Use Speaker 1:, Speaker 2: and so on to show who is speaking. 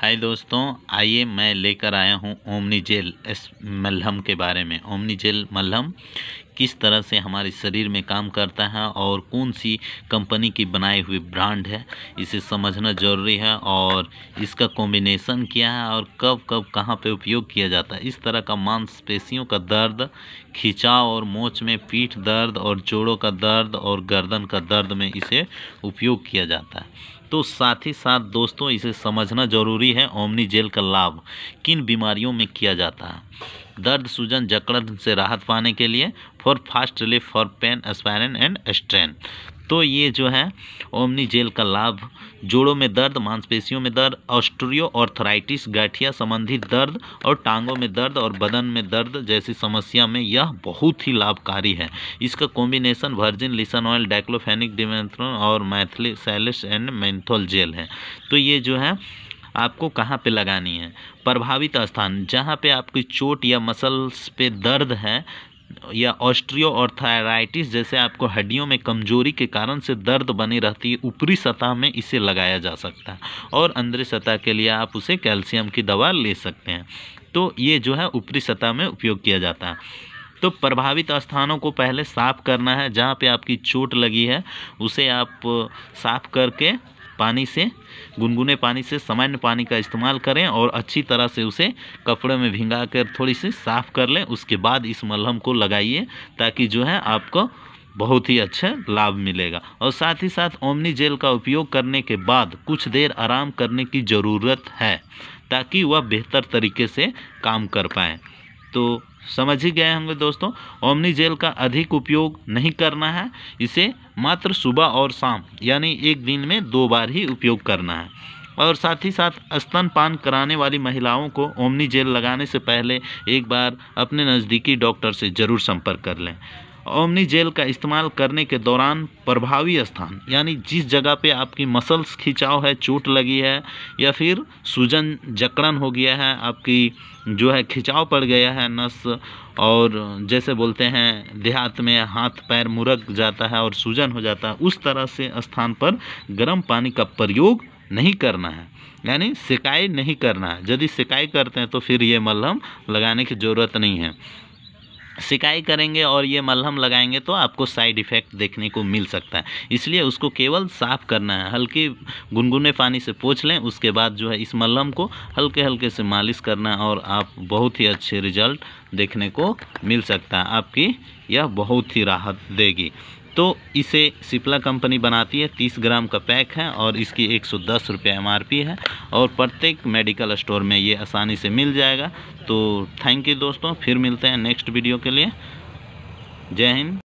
Speaker 1: हाय दोस्तों आइए मैं लेकर आया हूँ ओमनी जेल इस मलहम के बारे में ओमनी जेल मलहम किस तरह से हमारे शरीर में काम करता है और कौन सी कंपनी की बनाई हुई ब्रांड है इसे समझना ज़रूरी है और इसका कॉम्बिनेशन क्या है और कब कब कहाँ पे उपयोग किया जाता है इस तरह का मांसपेशियों का दर्द खिंचाव और मोच में पीठ दर्द और जोड़ों का दर्द और गर्दन का दर्द में इसे उपयोग किया जाता है तो साथ ही साथ दोस्तों इसे समझना ज़रूरी है ओमनी जेल का लाभ किन बीमारियों में किया जाता है दर्द सूजन जकड़न से राहत पाने के लिए for fast relief for pain aspirin and strain तो ये जो है ओमनी जेल का लाभ जोड़ों में दर्द मांसपेशियों में दर्द ऑस्ट्रियो ऑर्थराइटिस गठिया संबंधी दर्द और टांगों में दर्द और बदन में दर्द जैसी समस्या में यह बहुत ही लाभकारी है इसका combination virgin linseed oil diclofenac डिमेंथ्रोन और methyl salicylate and menthol gel है तो ये जो है आपको कहाँ पे लगानी है प्रभावित स्थान जहाँ पे आपकी चोट या मसल्स पे दर्द है या ऑस्ट्रियो और थायराइटिस जैसे आपको हड्डियों में कमजोरी के कारण से दर्द बनी रहती है ऊपरी सतह में इसे लगाया जा सकता है और अंदर सतह के लिए आप उसे कैल्शियम की दवा ले सकते हैं तो ये जो है ऊपरी सतह में उपयोग किया जाता है तो प्रभावित स्थानों को पहले साफ करना है जहाँ पे आपकी चोट लगी है उसे आप साफ करके पानी से गुनगुने पानी से सामान्य पानी का इस्तेमाल करें और अच्छी तरह से उसे कपड़े में भिंगा कर थोड़ी सी साफ़ कर लें उसके बाद इस मलहम को लगाइए ताकि जो है आपको बहुत ही अच्छा लाभ मिलेगा और साथ ही साथ ओमनी जेल का उपयोग करने के बाद कुछ देर आराम करने की ज़रूरत है ताकि वह बेहतर तरीके से काम कर पाए तो समझ ही गए होंगे दोस्तों ओमनी जेल का अधिक उपयोग नहीं करना है इसे मात्र सुबह और शाम यानी एक दिन में दो बार ही उपयोग करना है और साथ ही साथ स्तनपान कराने वाली महिलाओं को ओमनी जेल लगाने से पहले एक बार अपने नज़दीकी डॉक्टर से ज़रूर संपर्क कर लें ओमनी जेल का इस्तेमाल करने के दौरान प्रभावी स्थान यानी जिस जगह पे आपकी मसल्स खिंचाव है चोट लगी है या फिर सूजन जकड़न हो गया है आपकी जो है खिंचाव पड़ गया है नस और जैसे बोलते हैं देहात में हाथ पैर मुरक जाता है और सूजन हो जाता है उस तरह से स्थान पर गर्म पानी का प्रयोग नहीं करना है यानी सिकाई नहीं करना है यदि सिकाई करते हैं तो फिर ये मलहम लगाने की ज़रूरत नहीं है सिकाई करेंगे और ये मलहम लगाएंगे तो आपको साइड इफ़ेक्ट देखने को मिल सकता है इसलिए उसको केवल साफ़ करना है हल्की गुनगुने पानी से पोछ लें उसके बाद जो है इस मलहम को हल्के हल्के से मालिश करना है और आप बहुत ही अच्छे रिजल्ट देखने को मिल सकता है आपकी यह बहुत ही राहत देगी तो इसे सिप्ला कंपनी बनाती है 30 ग्राम का पैक है और इसकी दस रुपये एमआरपी है और प्रत्येक मेडिकल स्टोर में ये आसानी से मिल जाएगा तो थैंक यू दोस्तों फिर मिलते हैं नेक्स्ट वीडियो के लिए जय हिंद